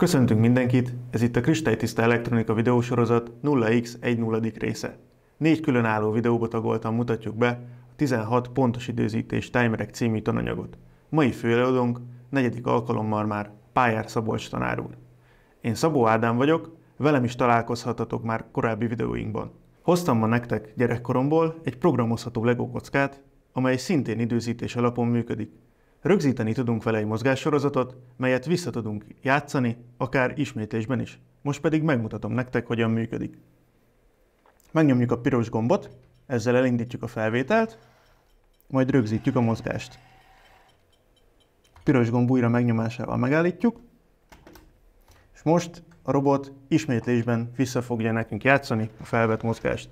Köszöntünk mindenkit, ez itt a Kristálytiszta Elektronika videósorozat 0x10 része. Négy különálló videóba tagoltam mutatjuk be a 16 pontos időzítés timerek című tananyagot. Mai főleodónk, negyedik alkalommal már Pályár Szabolcs tanár úr. Én Szabó Ádám vagyok, velem is találkozhatatok már korábbi videóinkban. Hoztam ma nektek gyerekkoromból egy programozható legókockát, amely szintén időzítés alapon működik. Rögzíteni tudunk vele egy mozgássorozatot, melyet vissza tudunk játszani, akár ismétlésben is. Most pedig megmutatom nektek, hogyan működik. Megnyomjuk a piros gombot, ezzel elindítjuk a felvételt, majd rögzítjük a mozgást. Piros gomb újra megnyomásával megállítjuk, és most a robot ismétlésben vissza fogja nekünk játszani a felvett mozgást.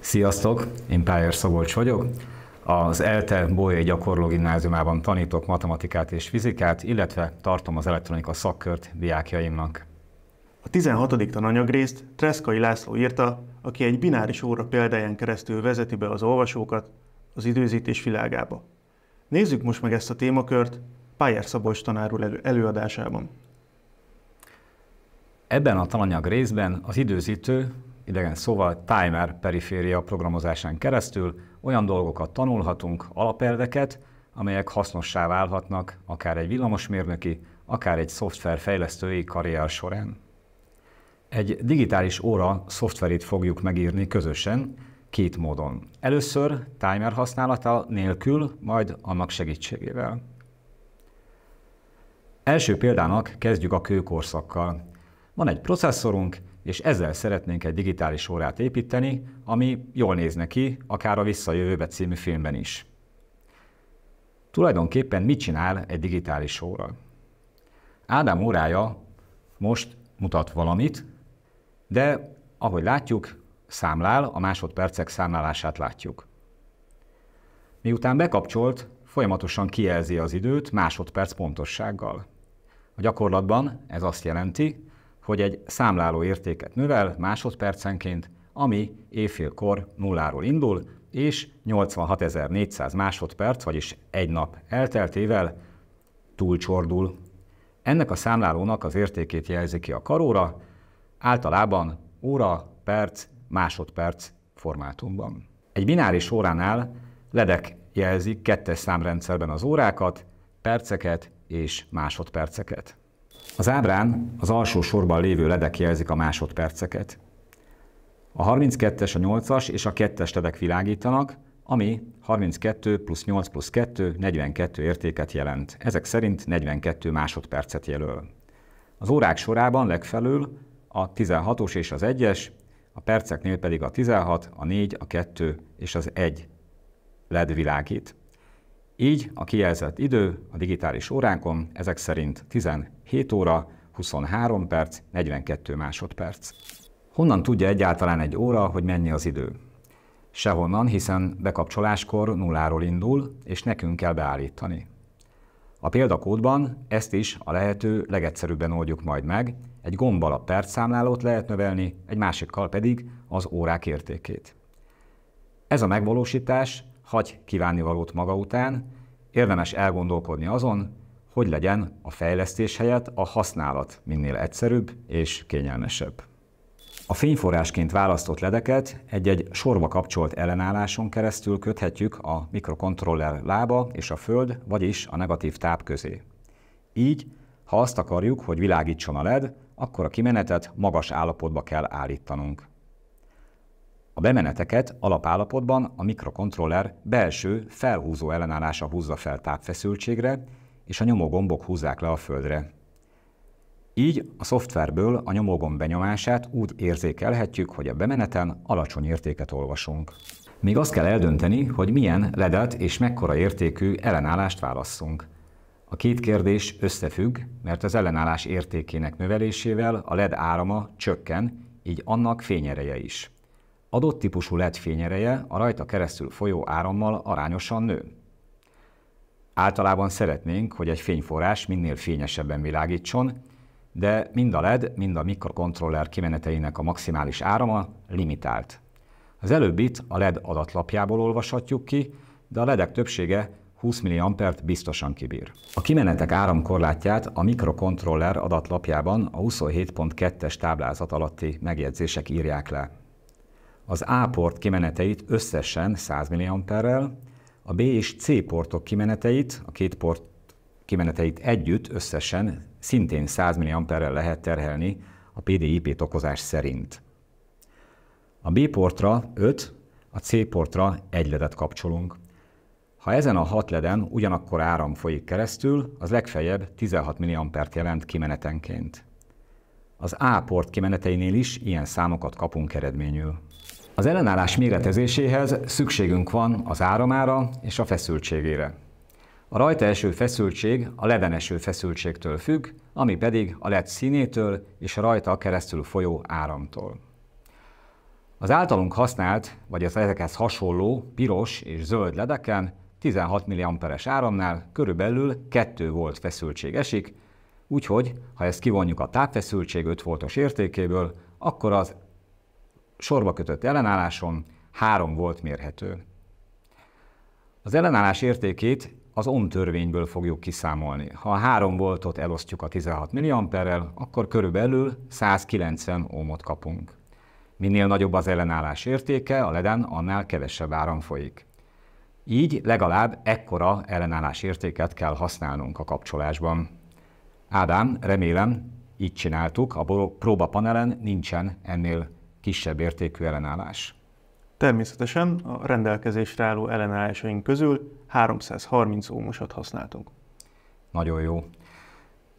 Sziasztok, én Pályer Szabolcs vagyok. Az ELTE Bolyai Gyakorló Gimnáziumában tanítok matematikát és fizikát, illetve tartom az elektronika szakkört diákjaimnak. A 16. tananyagrészt Treszkai László írta, aki egy bináris óra példáján keresztül vezeti be az olvasókat az időzítés világába. Nézzük most meg ezt a témakört Pályer Szabolcs tanárul előadásában. Ebben a tananyag részben az időzítő, idegen szóval timer periféria programozásán keresztül olyan dolgokat tanulhatunk, alapelveket, amelyek hasznossá válhatnak akár egy villamosmérnöki, akár egy szoftverfejlesztői karrier során. Egy digitális óra szoftverét fogjuk megírni közösen, két módon. Először timer használata nélkül, majd annak segítségével. Első példának kezdjük a kőkorszakkal. Van egy processzorunk, és ezzel szeretnénk egy digitális órát építeni, ami jól néz neki, akár a Visszajövőbe című filmben is. Tulajdonképpen mit csinál egy digitális óra? Ádám órája most mutat valamit, de ahogy látjuk, számlál, a másodpercek számlálását látjuk. Miután bekapcsolt, folyamatosan kijelzi az időt másodperc pontossággal. A gyakorlatban ez azt jelenti, hogy egy számláló értéket növel másodpercenként, ami évfélkor nulláról indul, és 86.400 másodperc, vagyis egy nap elteltével túlcsordul. Ennek a számlálónak az értékét jelzi ki a karóra, általában óra, perc, másodperc formátumban. Egy bináris óránál ledek jelzik kettes számrendszerben az órákat, perceket és másodperceket. Az ábrán az alsó sorban lévő ledek jelzik a másodperceket. A 32-es, a 8-as és a 2-es ledek világítanak, ami 32 plusz 8 plusz 2, 42 értéket jelent. Ezek szerint 42 másodpercet jelöl. Az órák sorában legfelül a 16-os és az 1-es, a perceknél pedig a 16, a 4, a 2 és az 1 LED világít. Így a kijelzett idő a digitális óránkon ezek szerint 17 óra, 23 perc, 42 másodperc. Honnan tudja egyáltalán egy óra, hogy mennyi az idő? Sehonnan, hiszen bekapcsoláskor nulláról indul, és nekünk kell beállítani. A példakódban ezt is a lehető legegyszerűbben oldjuk majd meg, egy gombbal a percszámlálót lehet növelni, egy másikkal pedig az órák értékét. Ez a megvalósítás hagy kívánivalót maga után, érdemes elgondolkodni azon, hogy legyen a fejlesztés helyett a használat minél egyszerűbb és kényelmesebb. A fényforrásként választott ledeket egy-egy sorba kapcsolt ellenálláson keresztül köthetjük a mikrokontroller lába és a föld, vagyis a negatív táp közé. Így, ha azt akarjuk, hogy világítson a led, akkor a kimenetet magas állapotba kell állítanunk. A bemeneteket alapállapotban a mikrokontroller belső felhúzó ellenállása húzza fel tápfeszültségre, és a nyomógombok húzzák le a földre. Így a szoftverből a nyomógomb benyomását úgy érzékelhetjük, hogy a bemeneten alacsony értéket olvasunk. Még azt kell eldönteni, hogy milyen ledet és mekkora értékű ellenállást válasszunk. A két kérdés összefügg, mert az ellenállás értékének növelésével a LED árama csökken, így annak fényereje is adott típusú LED fényereje a rajta keresztül folyó árammal arányosan nő. Általában szeretnénk, hogy egy fényforrás minél fényesebben világítson, de mind a LED, mind a mikrokontroller kimeneteinek a maximális árama limitált. Az előbbit a LED adatlapjából olvashatjuk ki, de a ledek többsége 20 ma biztosan kibír. A kimenetek áramkorlátját a mikrokontroller adatlapjában a 27.2-es táblázat alatti megjegyzések írják le az A port kimeneteit összesen 100 mA-rel, a B és C portok kimeneteit, a két port kimeneteit együtt összesen szintén 100 mA-rel lehet terhelni a PDIP tokozás szerint. A B portra 5, a C portra 1 ledet kapcsolunk. Ha ezen a 6 leden ugyanakkor áram folyik keresztül, az legfeljebb 16 mA-t jelent kimenetenként. Az A port kimeneteinél is ilyen számokat kapunk eredményül. Az ellenállás méretezéséhez szükségünk van az áramára és a feszültségére. A rajta eső feszültség a leden eső feszültségtől függ, ami pedig a led színétől és a rajta keresztül folyó áramtól. Az általunk használt, vagy az ezekhez hasonló piros és zöld ledeken 16 mA-es áramnál körülbelül 2 volt feszültség esik, Úgyhogy, ha ezt kivonjuk a tápfeszültség 5 voltos értékéből, akkor az sorba kötött ellenálláson 3 volt mérhető. Az ellenállás értékét az ohm törvényből fogjuk kiszámolni. Ha a 3 voltot elosztjuk a 16 milliamperrel, akkor körülbelül 190 ohmot kapunk. Minél nagyobb az ellenállás értéke, a leden annál kevesebb áram folyik. Így legalább ekkora ellenállás értéket kell használnunk a kapcsolásban. Ádám, remélem, így csináltuk, a próbapanelen nincsen ennél kisebb értékű ellenállás. Természetesen a rendelkezésre álló ellenállásaink közül 330 ómosat használtunk. Nagyon jó.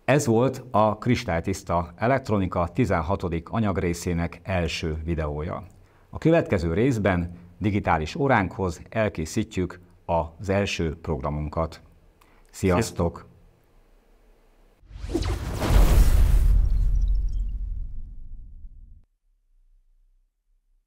Ez volt a Kristálytiszta Elektronika 16. anyagrészének első videója. A következő részben digitális óránkhoz elkészítjük az első programunkat. Sziasztok! Sziasztok.